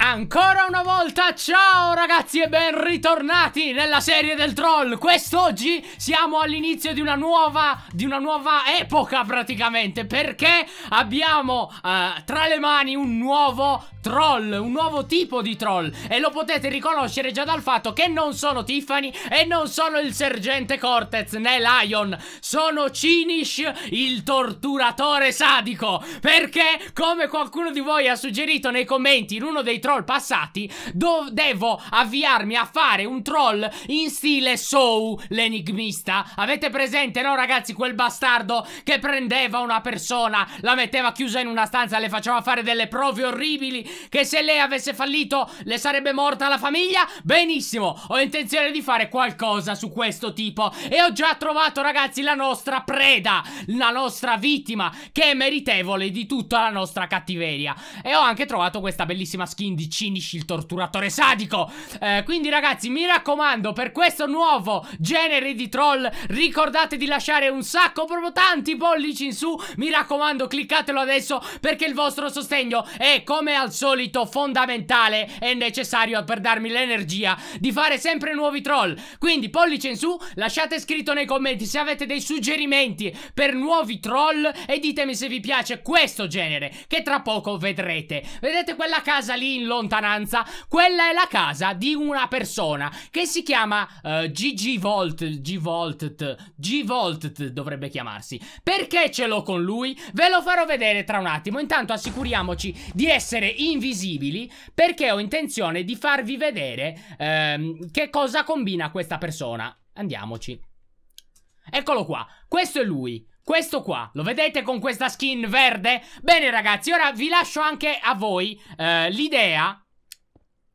Ancora una volta, ciao ragazzi e ben ritornati nella serie del troll Quest'oggi siamo all'inizio di una nuova, di una nuova epoca praticamente Perché abbiamo eh, tra le mani un nuovo troll, un nuovo tipo di troll E lo potete riconoscere già dal fatto che non sono Tiffany e non sono il sergente Cortez né Lion Sono Cinish, il torturatore sadico Perché, come qualcuno di voi ha suggerito nei commenti in uno dei troll troll passati Devo avviarmi a fare un troll in stile Sou l'enigmista Avete presente no ragazzi quel bastardo che prendeva una persona La metteva chiusa in una stanza le faceva fare delle prove orribili Che se lei avesse fallito le sarebbe morta la famiglia Benissimo ho intenzione di fare qualcosa su questo tipo E ho già trovato ragazzi la nostra preda La nostra vittima che è meritevole di tutta la nostra cattiveria E ho anche trovato questa bellissima skin quindi Cinish il torturatore sadico eh, Quindi ragazzi mi raccomando per questo nuovo genere di troll Ricordate di lasciare un sacco proprio tanti pollici in su Mi raccomando cliccatelo adesso perché il vostro sostegno è come al solito fondamentale E necessario per darmi l'energia di fare sempre nuovi troll Quindi pollice in su lasciate scritto nei commenti se avete dei suggerimenti per nuovi troll E ditemi se vi piace questo genere che tra poco vedrete Vedete quella casa lì in lontananza, quella è la casa di una persona che si chiama uh, eh, GG Volt, G-Voltet, G-Voltet dovrebbe chiamarsi. Perché ce l'ho con lui? Ve lo farò vedere tra un attimo, intanto assicuriamoci di essere invisibili perché ho intenzione di farvi vedere ehm, che cosa combina questa persona. Andiamoci. Eccolo qua, questo è lui questo qua, lo vedete con questa skin verde? Bene ragazzi, ora vi lascio anche a voi eh, l'idea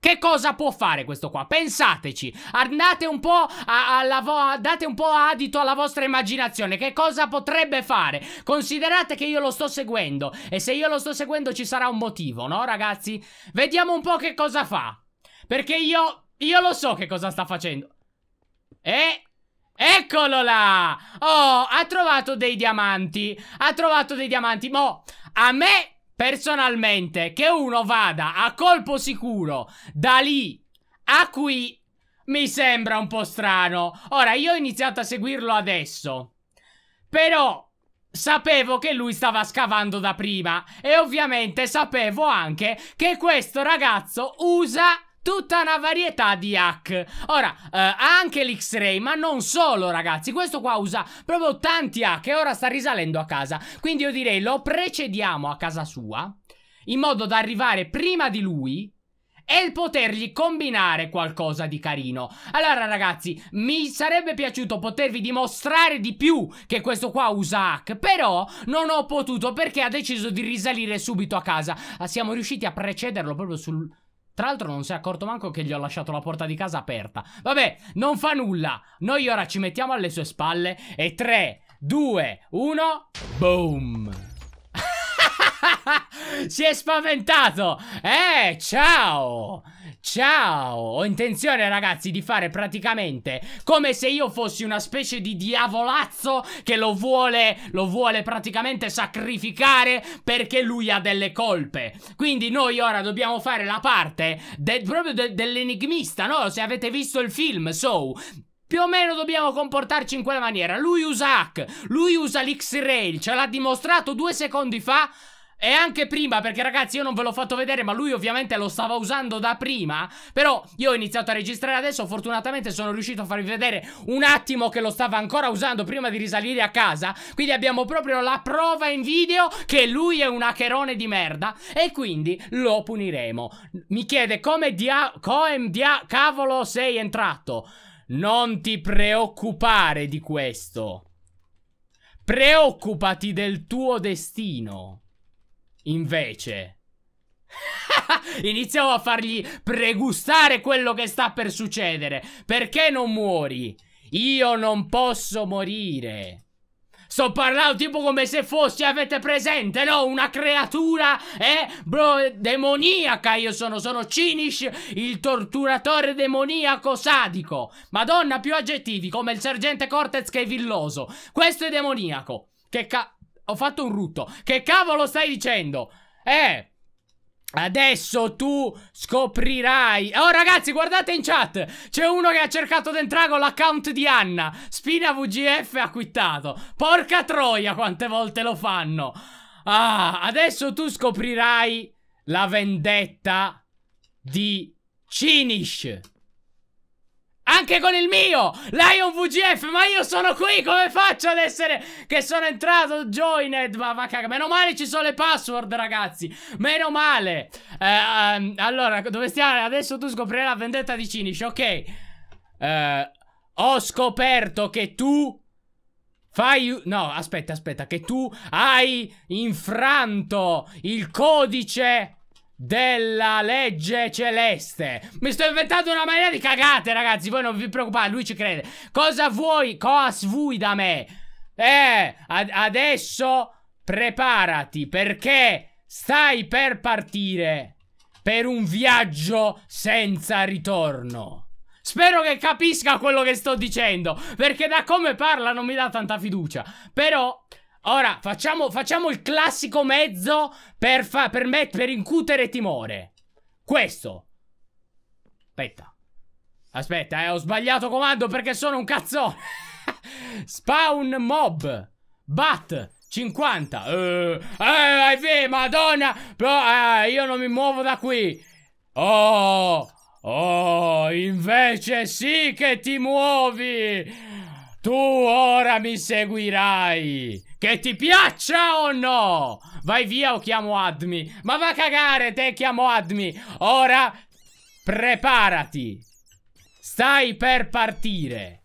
che cosa può fare questo qua? Pensateci, andate un po' a, alla vo- date un po' adito alla vostra immaginazione, che cosa potrebbe fare? Considerate che io lo sto seguendo e se io lo sto seguendo ci sarà un motivo, no ragazzi? Vediamo un po' che cosa fa, perché io, io lo so che cosa sta facendo. E... Eh? Eccolo là! Oh, ha trovato dei diamanti. Ha trovato dei diamanti. Mo, a me, personalmente, che uno vada a colpo sicuro da lì a qui, mi sembra un po' strano. Ora, io ho iniziato a seguirlo adesso. Però, Sapevo che lui stava scavando da prima e ovviamente sapevo anche che questo ragazzo usa tutta una varietà di hack. Ora, eh, ha anche l'X-Ray, ma non solo, ragazzi. Questo qua usa proprio tanti hack e ora sta risalendo a casa. Quindi io direi lo precediamo a casa sua, in modo da arrivare prima di lui e potergli combinare qualcosa di carino. Allora ragazzi, mi sarebbe piaciuto potervi dimostrare di più che questo qua usa hack, però non ho potuto perché ha deciso di risalire subito a casa. Ah, siamo riusciti a precederlo proprio sul tra l'altro non si è accorto manco che gli ho lasciato la porta di casa aperta. Vabbè, non fa nulla. Noi ora ci mettiamo alle sue spalle e 3, 2, 1, boom! Si è spaventato! Eh, ciao! Ciao! Ho intenzione, ragazzi, di fare praticamente come se io fossi una specie di diavolazzo che lo vuole, lo vuole praticamente sacrificare perché lui ha delle colpe. Quindi noi ora dobbiamo fare la parte de proprio de dell'enigmista, no? Se avete visto il film, so... Più o meno dobbiamo comportarci in quella maniera. Lui usa hack, lui usa l'X-Rail, ce l'ha dimostrato due secondi fa e anche prima, perché ragazzi io non ve l'ho fatto vedere ma lui ovviamente lo stava usando da prima Però io ho iniziato a registrare adesso Fortunatamente sono riuscito a farvi vedere un attimo che lo stava ancora usando prima di risalire a casa Quindi abbiamo proprio la prova in video che lui è un hackerone di merda E quindi lo puniremo Mi chiede come dia... Coem dia... cavolo sei entrato Non ti preoccupare di questo Preoccupati del tuo destino Invece... Iniziamo a fargli pregustare quello che sta per succedere. Perché non muori? Io non posso morire. Sto parlando tipo come se fossi, avete presente, no? Una creatura, eh? Bro, demoniaca io sono, sono Cinish, il torturatore demoniaco sadico. Madonna, più aggettivi, come il sergente Cortez che è villoso. Questo è demoniaco. Che ca ho fatto un rutto. Che cavolo stai dicendo? Eh... Adesso tu scoprirai Oh ragazzi guardate in chat C'è uno che ha cercato di entrare con l'account di Anna Spina VGF ha quittato Porca troia quante volte lo fanno Ah adesso tu scoprirai La vendetta Di Cinish anche con il mio Lion VGF Ma io sono qui Come faccio ad essere Che sono entrato Joined Ma va caga Meno male ci sono le password ragazzi Meno male eh, um, Allora Dove stiamo Adesso tu scoprirai la vendetta di Cinish Ok eh, Ho scoperto che tu Fai... No, aspetta, aspetta Che tu hai infranto il codice della legge celeste. Mi sto inventando una maniera di cagate, ragazzi. Voi non vi preoccupate, lui ci crede. Cosa vuoi? Cosa vuoi da me? Eh, ad adesso preparati perché stai per partire per un viaggio senza ritorno. Spero che capisca quello che sto dicendo, perché da come parla non mi dà tanta fiducia. Però Ora, facciamo, facciamo il classico mezzo per, fa, per, me, per incutere timore. Questo. Aspetta. Aspetta, eh, ho sbagliato comando perché sono un cazzo. Spawn mob. Bat. 50. Eh, eh, eh madonna. eh, io non mi muovo da qui. Oh. Oh, invece sì che ti muovi. Tu ora mi seguirai. Che ti piaccia o no? Vai via o chiamo Admi. Ma va a cagare, te chiamo Admi. Ora, preparati. Stai per partire.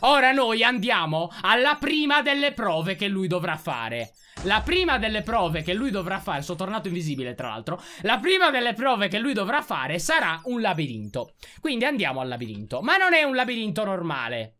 Ora noi andiamo alla prima delle prove che lui dovrà fare. La prima delle prove che lui dovrà fare, sono tornato invisibile tra l'altro, la prima delle prove che lui dovrà fare sarà un labirinto. Quindi andiamo al labirinto, ma non è un labirinto normale.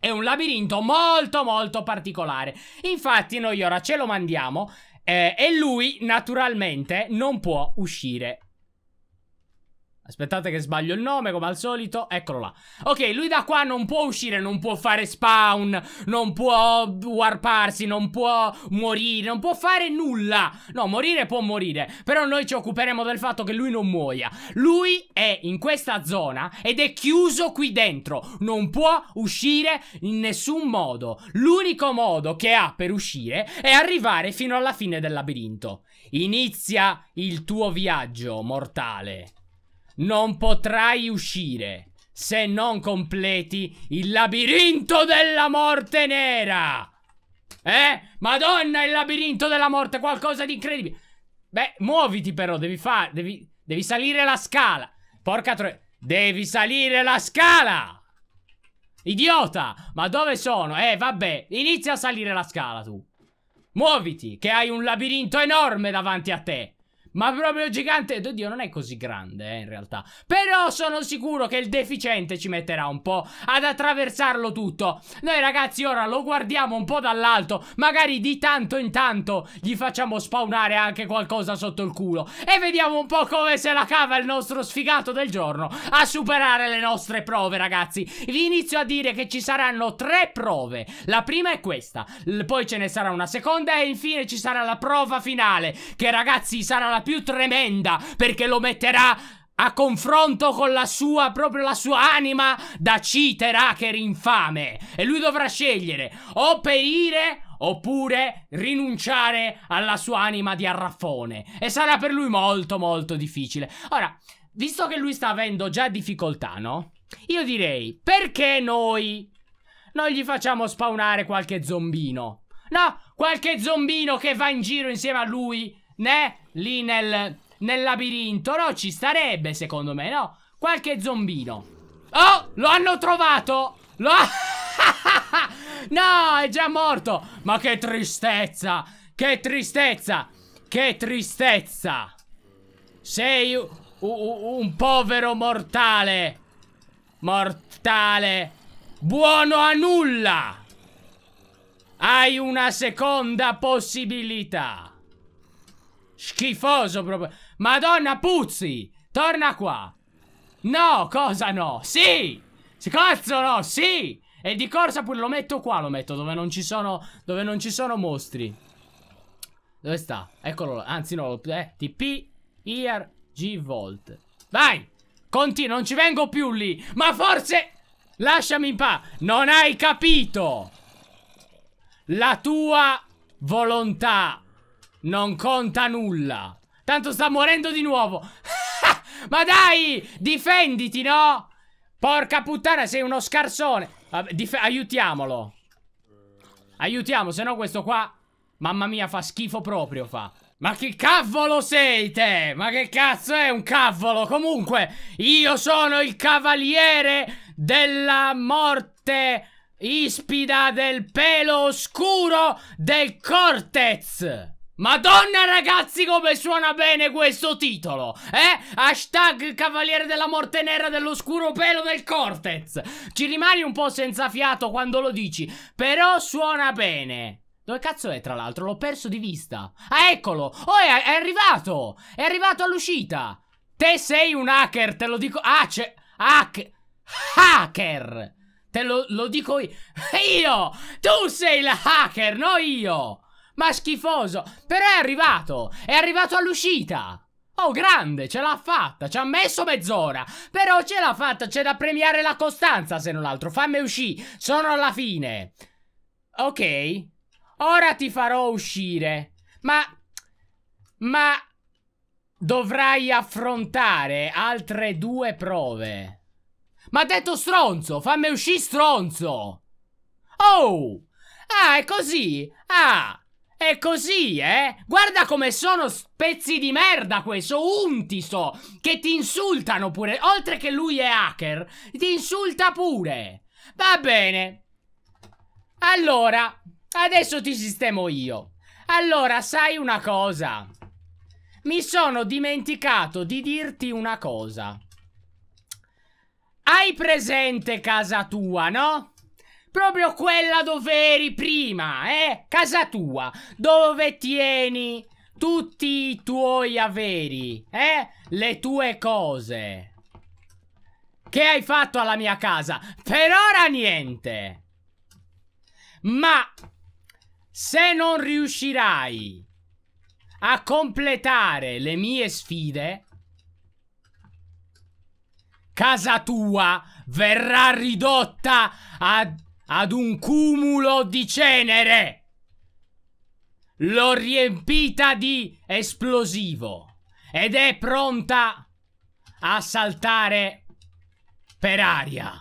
È un labirinto molto molto particolare. Infatti noi ora ce lo mandiamo eh, e lui naturalmente non può uscire Aspettate che sbaglio il nome, come al solito. Eccolo là. Ok, lui da qua non può uscire, non può fare spawn, non può warparsi, non può morire, non può fare nulla. No, morire può morire. Però noi ci occuperemo del fatto che lui non muoia. Lui è in questa zona ed è chiuso qui dentro. Non può uscire in nessun modo. L'unico modo che ha per uscire è arrivare fino alla fine del labirinto. Inizia il tuo viaggio, mortale non potrai uscire se non completi il labirinto della morte nera. Eh? Madonna, il labirinto della morte, qualcosa di incredibile. Beh, muoviti però, devi fare, devi, devi salire la scala. Porca troia, devi salire la scala. Idiota, ma dove sono? Eh, vabbè, inizia a salire la scala tu. Muoviti, che hai un labirinto enorme davanti a te. Ma proprio gigante, oddio non è così grande eh, in realtà Però sono sicuro che il deficiente ci metterà un po' ad attraversarlo tutto Noi ragazzi ora lo guardiamo un po' dall'alto Magari di tanto in tanto gli facciamo spawnare anche qualcosa sotto il culo E vediamo un po' come se la cava il nostro sfigato del giorno A superare le nostre prove ragazzi Vi inizio a dire che ci saranno tre prove La prima è questa Poi ce ne sarà una seconda e infine ci sarà la prova finale Che ragazzi sarà la la più tremenda, perché lo metterà a confronto con la sua, proprio la sua anima da cheater hacker infame. E lui dovrà scegliere o perire oppure rinunciare alla sua anima di arraffone. E sarà per lui molto molto difficile. Ora, visto che lui sta avendo già difficoltà, no? Io direi, perché noi non gli facciamo spawnare qualche zombino? No, qualche zombino che va in giro insieme a lui, ne? lì nel, nel labirinto, no? Ci starebbe, secondo me, no? Qualche zombino. Oh, lo hanno trovato! Lo ha... no, è già morto! Ma che tristezza! Che tristezza! Che tristezza! Sei un, un povero mortale! Mortale! Buono a nulla! Hai una seconda possibilità! Schifoso proprio. Madonna, puzzi! Torna qua! No, cosa no? Sì! Cazzo no, sì! E di corsa pure lo metto qua, lo metto, dove non ci sono, dove non ci sono mostri. Dove sta? Eccolo, anzi no, eh, TP, IR, G-Volt. Vai! Continua, non ci vengo più lì, ma forse... Lasciami in pace, non hai capito! La tua volontà non conta nulla. Tanto sta morendo di nuovo. Ma dai, difenditi, no? Porca puttana, sei uno scarsone. Vabbè, aiutiamolo. Aiutiamo, se no questo qua... Mamma mia, fa schifo proprio, fa. Ma che cavolo sei te? Ma che cazzo è un cavolo? Comunque, io sono il cavaliere della morte ispida del pelo oscuro del Cortez. Madonna ragazzi come suona bene questo titolo Eh? Hashtag Cavaliere della Morte Nera dell'Oscuro Pelo del Cortez Ci rimani un po' senza fiato quando lo dici Però suona bene dove cazzo è tra l'altro? L'ho perso di vista Ah eccolo Oh è, è arrivato È arrivato all'uscita Te sei un hacker te lo dico Ah c'è Hack Hacker Te lo, lo dico io Io Tu sei il hacker no io ma schifoso! Però è arrivato! È arrivato all'uscita! Oh, grande, ce l'ha fatta, ci ha messo mezz'ora. Però ce l'ha fatta, c'è da premiare la costanza, se non altro. Fammi uscire, sono alla fine. Ok, ora ti farò uscire. Ma... Ma... Dovrai affrontare altre due prove. Ma ha detto stronzo, fammi uscire stronzo. Oh! Ah, è così! Ah! È così, eh? Guarda come sono pezzi di merda questo, unti so, che ti insultano pure, oltre che lui è hacker, ti insulta pure. Va bene. Allora, adesso ti sistemo io. Allora, sai una cosa? Mi sono dimenticato di dirti una cosa. Hai presente casa tua, no? Proprio quella dove eri prima, eh? Casa tua, dove tieni tutti i tuoi averi, eh? Le tue cose. Che hai fatto alla mia casa? Per ora niente. Ma se non riuscirai a completare le mie sfide, casa tua verrà ridotta a ad un cumulo di cenere. L'ho riempita di esplosivo ed è pronta a saltare per aria.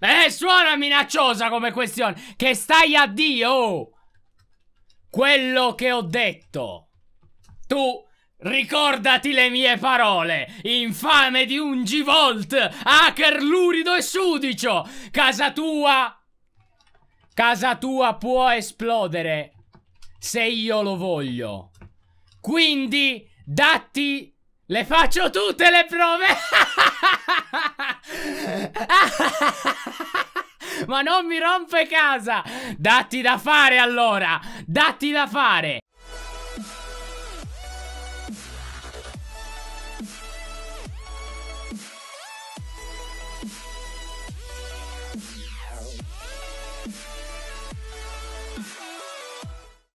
Eh, suona minacciosa come questione. Che stai a Dio! Quello che ho detto. Tu Ricordati le mie parole, infame di un G-Volt, hacker lurido e sudicio, casa tua Casa tua può esplodere se io lo voglio. Quindi, datti... Le faccio tutte le prove! Ma non mi rompe casa! Datti da fare allora! Datti da fare!